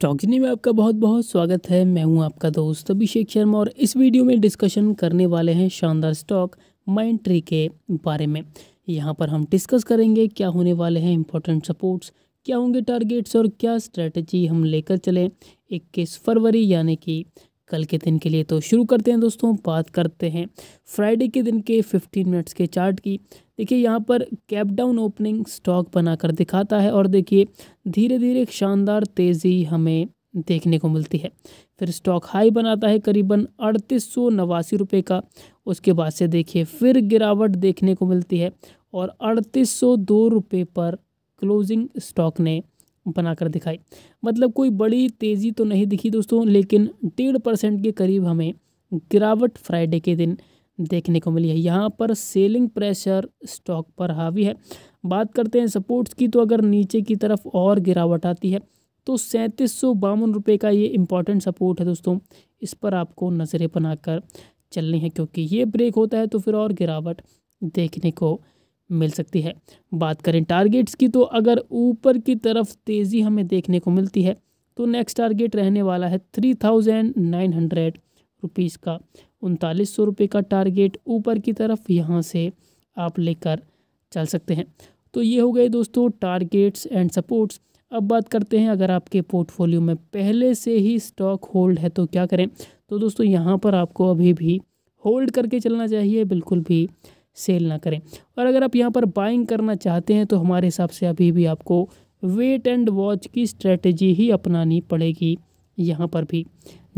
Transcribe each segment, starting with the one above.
स्टॉकिनी में आपका बहुत बहुत स्वागत है मैं हूं आपका दोस्त अभिषेक शर्मा और इस वीडियो में डिस्कशन करने वाले हैं शानदार स्टॉक माइंड ट्री के बारे में यहां पर हम डिस्कस करेंगे क्या होने वाले हैं इंपॉर्टेंट सपोर्ट्स क्या होंगे टारगेट्स और क्या स्ट्रेटजी हम लेकर चलें इक्कीस फरवरी यानी कि कल के दिन के लिए तो शुरू करते हैं दोस्तों बात करते हैं फ्राइडे के दिन के 15 मिनट्स के चार्ट की देखिए यहाँ पर कैप डाउन ओपनिंग स्टॉक बनाकर दिखाता है और देखिए धीरे धीरे शानदार तेज़ी हमें देखने को मिलती है फिर स्टॉक हाई बनाता है करीबन अड़तीस सौ नवासी रुपये का उसके बाद से देखिए फिर गिरावट देखने को मिलती है और अड़तीस सौ दो रुपये पर क्लोजिंग स्टॉक ने बनाकर दिखाई मतलब कोई बड़ी तेज़ी तो नहीं दिखी दोस्तों लेकिन डेढ़ परसेंट के करीब हमें गिरावट फ्राइडे के दिन देखने को मिली है यहाँ पर सेलिंग प्रेशर स्टॉक पर हावी है बात करते हैं सपोर्ट्स की तो अगर नीचे की तरफ और गिरावट आती है तो सैंतीस सौ बावन रुपये का ये इम्पॉर्टेंट सपोर्ट है दोस्तों इस पर आपको नज़रें बनाकर चलनी है क्योंकि ये ब्रेक होता है तो फिर और गिरावट देखने को मिल सकती है बात करें टारगेट्स की तो अगर ऊपर की तरफ तेज़ी हमें देखने को मिलती है तो नेक्स्ट टारगेट रहने वाला है three thousand nine hundred rupees का उनतालीस सौ रुपये का टारगेट ऊपर की तरफ यहाँ से आप लेकर चल सकते हैं तो ये हो गए दोस्तों टारगेट्स एंड सपोर्ट्स अब बात करते हैं अगर आपके पोर्टफोलियो में पहले से ही स्टॉक होल्ड है तो क्या करें तो दोस्तों यहाँ पर आपको अभी भी होल्ड करके चलना चाहिए बिल्कुल भी सेल ना करें और अगर आप यहाँ पर बाइंग करना चाहते हैं तो हमारे हिसाब से अभी भी आपको वेट एंड वॉच की स्ट्रेटजी ही अपनानी पड़ेगी यहाँ पर भी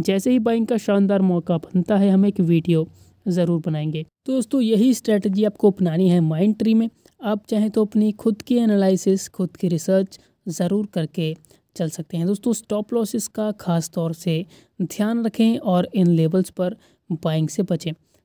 जैसे ही बाइंग का शानदार मौका बनता है हम एक वीडियो ज़रूर बनाएंगे तो दोस्तों यही स्ट्रेटजी आपको अपनानी है माइंड ट्री में आप चाहें तो अपनी खुद की एनालिसिस खुद की रिसर्च ज़रूर करके चल सकते हैं दोस्तों स्टॉप लॉसिस का खास तौर से ध्यान रखें और इन लेवल्स पर बाइंग से बचें